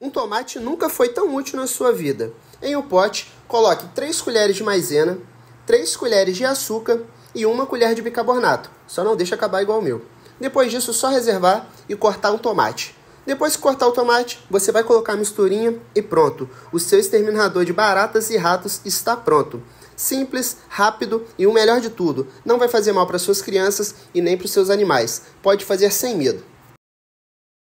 Um tomate nunca foi tão útil na sua vida. Em um pote, coloque 3 colheres de maizena, 3 colheres de açúcar e 1 colher de bicarbonato. Só não deixa acabar igual o meu. Depois disso, só reservar e cortar um tomate. Depois que cortar o tomate, você vai colocar a misturinha e pronto. O seu exterminador de baratas e ratos está pronto. Simples, rápido e o melhor de tudo, não vai fazer mal para suas crianças e nem para os seus animais. Pode fazer sem medo.